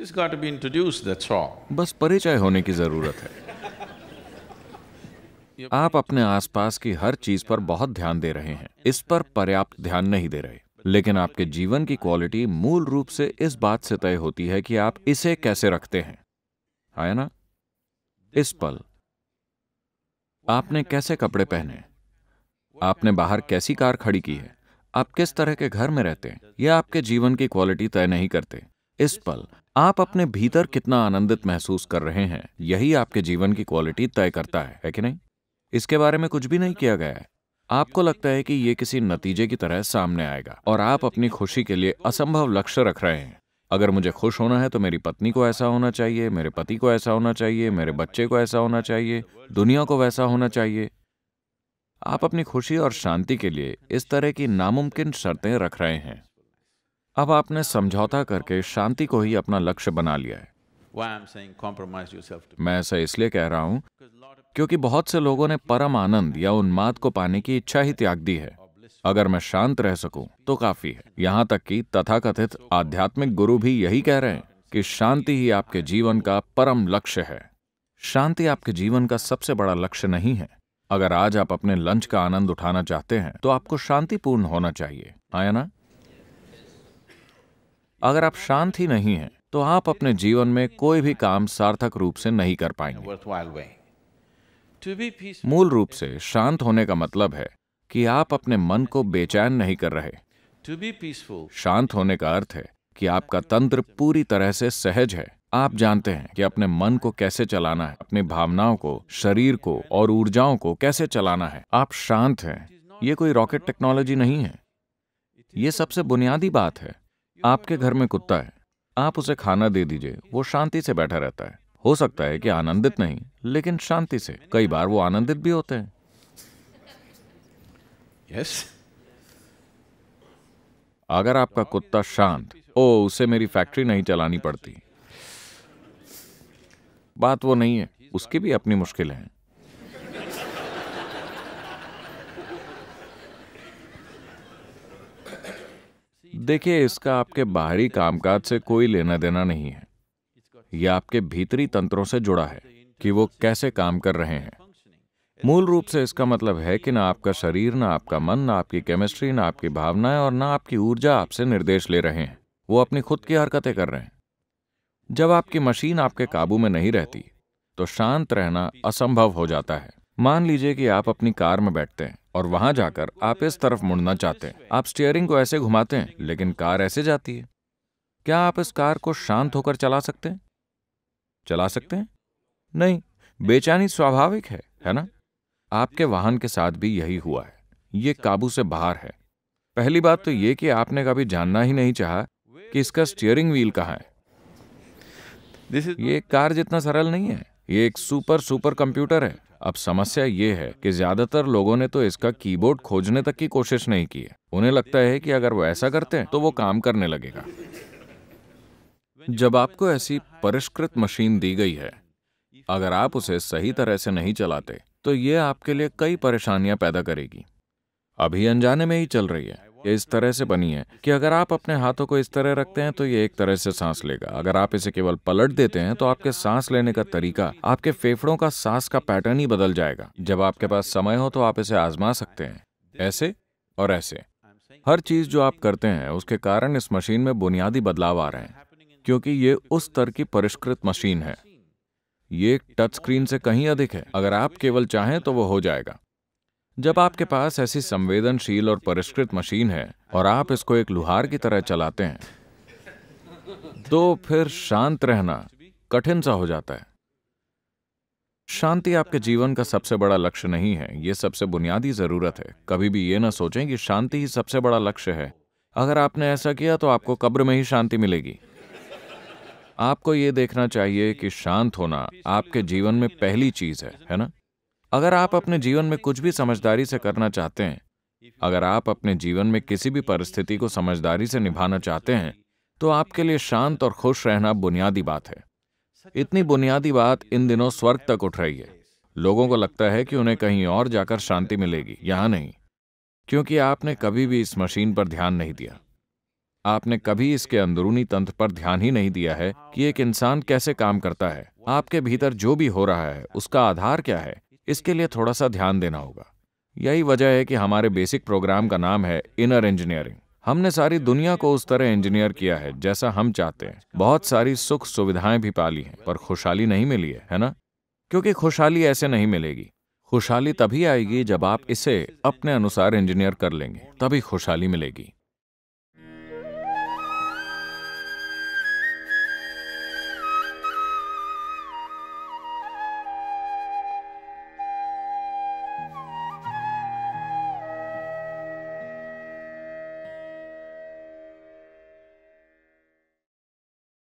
Just got to be introduced, that's all. बस परिचय होने की जरूरत है आप अपने आसपास की हर चीज पर बहुत ध्यान दे रहे हैं इस पर पर्याप्त ध्यान नहीं दे रहे लेकिन आपके जीवन की क्वालिटी मूल रूप से इस बात से तय होती है कि आप इसे कैसे रखते हैं आया ना इस पल आपने कैसे कपड़े पहने आपने बाहर कैसी कार खड़ी की है आप किस तरह के घर में रहते हैं यह आपके जीवन की क्वालिटी तय नहीं करते इस पल आप अपने भीतर कितना आनंदित महसूस कर रहे हैं यही आपके जीवन की क्वालिटी तय करता है है कि नहीं इसके बारे में कुछ भी नहीं किया गया है आपको लगता है कि ये किसी नतीजे की तरह सामने आएगा और आप अपनी खुशी के लिए असंभव लक्ष्य रख रहे हैं अगर मुझे खुश होना है तो मेरी पत्नी को ऐसा होना चाहिए मेरे पति को ऐसा होना चाहिए मेरे बच्चे को ऐसा होना चाहिए दुनिया को वैसा होना चाहिए आप अपनी खुशी और शांति के लिए इस तरह की नामुमकिन शर्तें रख रहे हैं अब आपने समझौता करके शांति को ही अपना लक्ष्य बना लिया है मैं ऐसा इसलिए कह रहा हूं क्योंकि बहुत से लोगों ने परम आनंद या उन्माद को पाने की इच्छा ही त्याग दी है अगर मैं शांत रह सकूं तो काफी है यहाँ तक कि तथाकथित आध्यात्मिक गुरु भी यही कह रहे हैं कि शांति ही आपके जीवन का परम लक्ष्य है शांति आपके जीवन का सबसे बड़ा लक्ष्य नहीं है अगर आज आप अपने लंच का आनंद उठाना चाहते हैं तो आपको शांतिपूर्ण होना चाहिए आया ना अगर आप शांत ही नहीं हैं तो आप अपने जीवन में कोई भी काम सार्थक रूप से नहीं कर पाएंगे मूल रूप से शांत होने का मतलब है कि आप अपने मन को बेचैन नहीं कर रहे शांत होने का अर्थ है कि आपका तंत्र पूरी तरह से सहज है आप जानते हैं कि अपने मन को कैसे चलाना है अपनी भावनाओं को शरीर को और ऊर्जाओं को कैसे चलाना है आप शांत हैं ये कोई रॉकेट टेक्नोलॉजी नहीं है ये सबसे बुनियादी बात है आपके घर में कुत्ता है आप उसे खाना दे दीजिए वो शांति से बैठा रहता है हो सकता है कि आनंदित नहीं लेकिन शांति से कई बार वो आनंदित भी होते हैं yes. अगर आपका कुत्ता शांत ओ उसे मेरी फैक्ट्री नहीं चलानी पड़ती बात वो नहीं है उसकी भी अपनी मुश्किलें हैं देखिए इसका आपके बाहरी कामकाज से कोई लेना देना नहीं है यह आपके भीतरी तंत्रों से जुड़ा है कि वो कैसे काम कर रहे हैं मूल रूप से इसका मतलब है कि ना आपका शरीर ना आपका मन ना आपकी केमिस्ट्री ना आपकी भावनाएं और ना आपकी ऊर्जा आपसे निर्देश ले रहे हैं वो अपनी खुद की हरकतें कर रहे हैं जब आपकी मशीन आपके काबू में नहीं रहती तो शांत रहना असंभव हो जाता है मान लीजिए कि आप अपनी कार में बैठते हैं और वहां जाकर आप इस तरफ मुड़ना चाहते हैं आप स्टीयरिंग को ऐसे घुमाते हैं लेकिन कार ऐसे जाती है क्या आप इस कार को शांत होकर चला सकते हैं चला सकते हैं नहीं बेचैनी स्वाभाविक है है ना आपके वाहन के साथ भी यही हुआ है ये काबू से बाहर है पहली बात तो ये कि आपने कभी जानना ही नहीं चाहा कि इसका स्टीयरिंग व्हील कहाँ है ये कार जितना सरल नहीं है ये एक सुपर सुपर कंप्यूटर है अब समस्या ये है कि ज्यादातर लोगों ने तो इसका कीबोर्ड खोजने तक की कोशिश नहीं की है उन्हें लगता है कि अगर वो ऐसा करते हैं तो वो काम करने लगेगा जब आपको ऐसी परिष्कृत मशीन दी गई है अगर आप उसे सही तरह से नहीं चलाते तो ये आपके लिए कई परेशानियां पैदा करेगी अभी अनजाने में ही चल रही है ये इस तरह से बनी है कि अगर आप अपने हाथों को इस तरह रखते हैं तो ये एक तरह से सांस लेगा अगर आप इसे केवल पलट देते हैं तो आपके सांस लेने का तरीका आपके फेफड़ों का सांस का पैटर्न ही बदल जाएगा जब आपके पास समय हो तो आप इसे आजमा सकते हैं ऐसे और ऐसे हर चीज जो आप करते हैं उसके कारण इस मशीन में बुनियादी बदलाव आ रहे हैं क्योंकि ये उस स्तर की परिष्कृत मशीन है ये टच स्क्रीन से कहीं अधिक है अगर आप केवल चाहें तो वो हो जाएगा जब आपके पास ऐसी संवेदनशील और परिष्कृत मशीन है और आप इसको एक लुहार की तरह चलाते हैं तो फिर शांत रहना कठिन सा हो जाता है शांति आपके जीवन का सबसे बड़ा लक्ष्य नहीं है यह सबसे बुनियादी जरूरत है कभी भी ये ना सोचें कि शांति ही सबसे बड़ा लक्ष्य है अगर आपने ऐसा किया तो आपको कब्र में ही शांति मिलेगी आपको ये देखना चाहिए कि शांत होना आपके जीवन में पहली चीज है है ना अगर आप अपने जीवन में कुछ भी समझदारी से करना चाहते हैं अगर आप अपने जीवन में किसी भी परिस्थिति को समझदारी से निभाना चाहते हैं तो आपके लिए शांत और खुश रहना बुनियादी बात है इतनी बुनियादी बात इन दिनों स्वर्ग तक उठ रही है लोगों को लगता है कि उन्हें कहीं और जाकर शांति मिलेगी यहां नहीं क्योंकि आपने कभी भी इस मशीन पर ध्यान नहीं दिया आपने कभी इसके अंदरूनी तंत्र पर ध्यान ही नहीं दिया है कि एक इंसान कैसे काम करता है आपके भीतर जो भी हो रहा है उसका आधार क्या है इसके लिए थोड़ा सा ध्यान देना होगा यही वजह है कि हमारे बेसिक प्रोग्राम का नाम है इनर इंजीनियरिंग हमने सारी दुनिया को उस तरह इंजीनियर किया है जैसा हम चाहते हैं बहुत सारी सुख सुविधाएं भी पाली हैं पर खुशहाली नहीं मिली है है ना क्योंकि खुशहाली ऐसे नहीं मिलेगी खुशहाली तभी आएगी जब आप इसे अपने अनुसार इंजीनियर कर लेंगे तभी खुशहाली मिलेगी